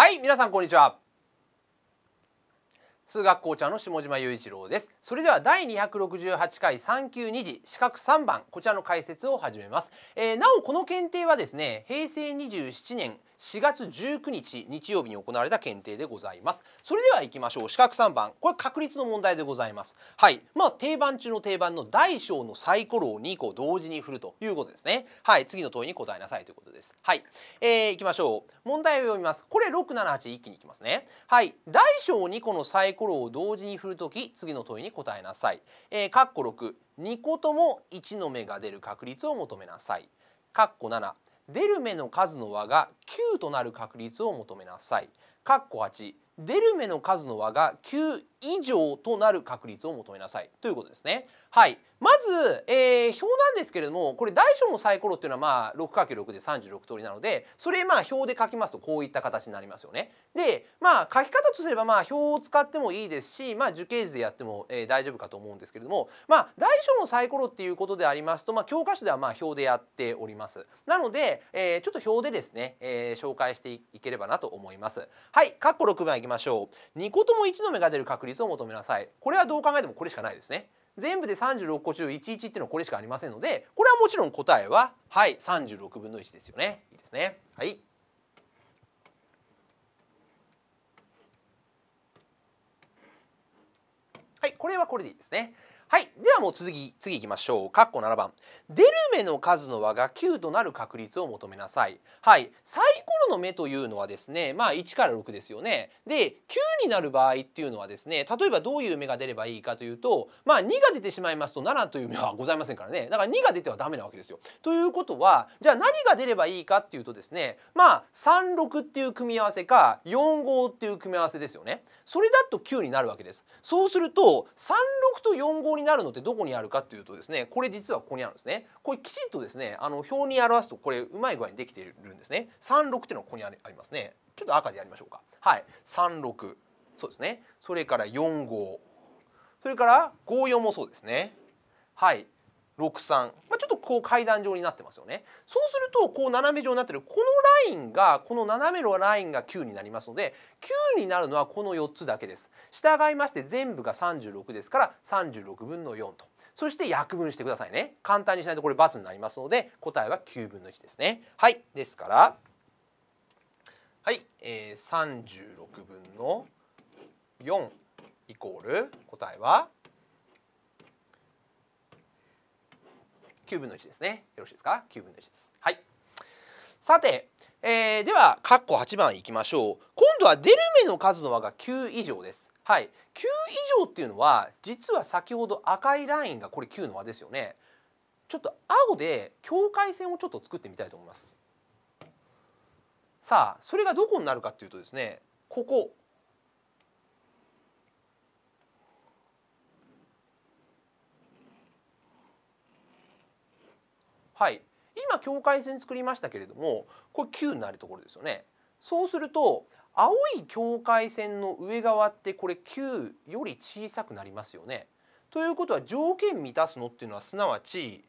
はい皆さんこんにちは数学校長の下島雄一郎ですそれでは第二百六十八回三級二次資格三番こちらの解説を始めます、えー、なおこの検定はですね平成二十七年4月19日日曜日に行われた検定でございますそれでは行きましょう四角3番これ確率の問題でございますはいまあ定番中の定番の大小のサイコロを2個同時に振るということですねはい次の問いに答えなさいということですはい、えー、行きましょう問題を読みますこれ678一気に行きますねはい大小2個のサイコロを同時に振るとき次の問いに答えなさいえー、括弧こ6 2個とも1の目が出る確率を求めなさい。括弧こ7出る目の数の和が9となる確率を求めなさい。括弧8出る目の数の和が9以上となる確率を求めなさいということですね。はい、まず、えー、表なんですけれどもこれ大小のサイコロっていうのはまあ 6×6 で36通りなのでそれまあ表で書きますとこういった形になりますよね。でまあ書き方とすればまあ表を使ってもいいですしまあ樹形図でやっても、えー、大丈夫かと思うんですけれどもまあ大小のサイコロっていうことでありますとまあ教科書ではまあ表でやっております。なので、えー、ちょっと表でですね、えー、紹介していければなと思います。はい、括弧6番いききましょう2個とも1の目が出る確率を求めなさいこれはどう考えてもこれしかないですね全部で36個中11っていうのはこれしかありませんのでこれはもちろん答えははい36分の1ですよねいいですねはいはいこれはこれでいいですねはい、ではもう続き次いきましょう。カッコ7番。出る目の数の和が9となる確率を求めなさい。はい、サイコロの目というのはですね、まあ1から6ですよね。で、9になる場合っていうのはですね、例えばどういう目が出ればいいかというと、まあ2が出てしまいますと7という目はございませんからね。だから2が出てはダメなわけですよ。ということは、じゃあ何が出ればいいかっていうとですね、まあ36っていう組み合わせか45っていう組み合わせですよね。それだと9になるわけです。そうすると36と45になるのってどこにあるかっていうとですねこれ実はここにあるんですねこれきちんとですねあの表に表すとこれうまい具合にできているんですね36っていうのはここにありますねちょっと赤でやりましょうかはい36そうですねそれから45それから54もそうですねはい63、まあ、ちょっとこう階段状になってますよねそうするとこう斜め状になってるこのラインがこの斜めのラインが9になりますので9になるのはこの4つだけです従いまして全部が36ですから36分の4とそして約分してくださいね簡単にしないとこれ×になりますので答えは9分の1ですねはいですからはい、えー、36分の4イコール答えは9分の1ですねよろしいですか9分の1ですはいさて、えー、では括弧8番いきましょう今度は出る目の数の和が9以上ですはい9以上っていうのは実は先ほど赤いラインがこれ9の和ですよねちょっと青で境界線をちょっと作ってみたいと思いますさあそれがどこになるかっていうとですねここはい今境界線作りましたけれどもこれ9になるところですよね。そうすると青い境界線の上側ってこれ9より小さくなりますよね。ということは条件満たすのっていうのはすなわち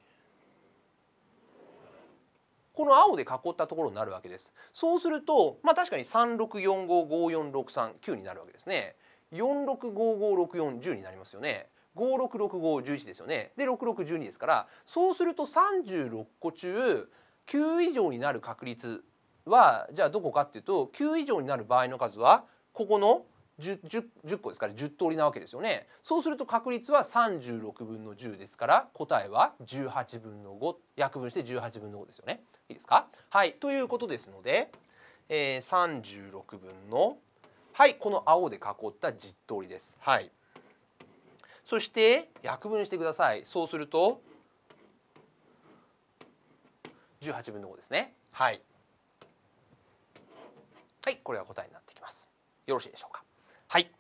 この青で囲ったところになるわけです。そうするとまあ確かに36455463 9になるわけですね。46556410になりますよね。5 6 6 5 1ですよねで6612ですからそうすると36個中9以上になる確率はじゃあどこかっていうと9以上になる場合の数はここの 10, 10, 10個ですから10通りなわけですよねそうすると確率は36分の10ですから答えは18分の5約分して18分の5ですよねいいですかはいということですので、えー、36分のはいこの青で囲った10通りですはいそして約分してくださいそうすると十八分の五ですねはいはいこれが答えになってきますよろしいでしょうかはい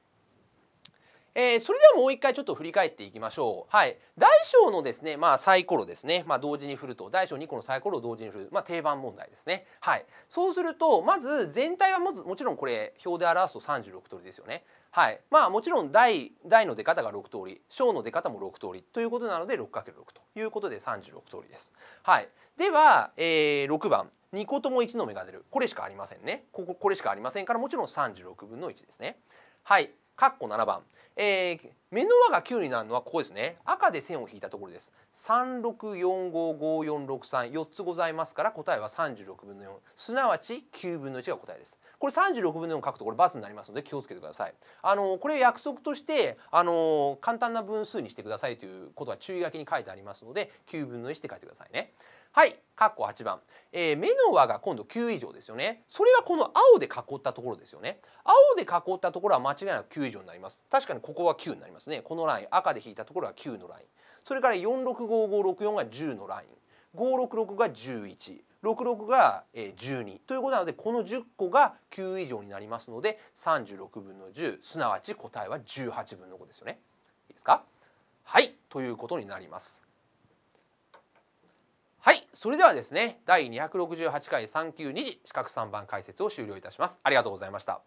えー、それではもう一回ちょっと振り返っていきましょう。はい、大小のですね、まあ、サイコロですね、まあ、同時に振ると大小2個のサイコロを同時に振る、まあ、定番問題ですね。はい、そうするとまず全体はももちろんこれ表で表すと36通りですよね。はい、まあもちろん大大の出方が6通り小の出方も6通りということなので 6×6 ということで36通りです。はい、では、えー、6番2個とも1の目が出るこれしかありませんねこここれしかありませんからもちろん36分の1ですね。はいかっこ7番、えー、目の輪が9になるのはここですね赤で線を引いたところです364554634つございますから答えは36分の4すなわち9分の1が答えですこれ36分の4書くとこれバツになりますので気をつけてくださいあのこれ約束としてあの簡単な分数にしてくださいということは注意書きに書いてありますので9分の1って書いてくださいねはい、括弧こ8番、えー、目の輪が今度9以上ですよねそれはこの青で囲ったところですよね青で囲ったところは間違いなく9以上になります確かにここは9になりますねこのライン赤で引いたところは9のラインそれから465564が10のライン566が11 66が12ということなのでこの10個が9以上になりますので36分の10すなわち答えは18分の5ですよね。いいですかはいということになります。それではですね第268回3級2次資格3番解説を終了いたしますありがとうございました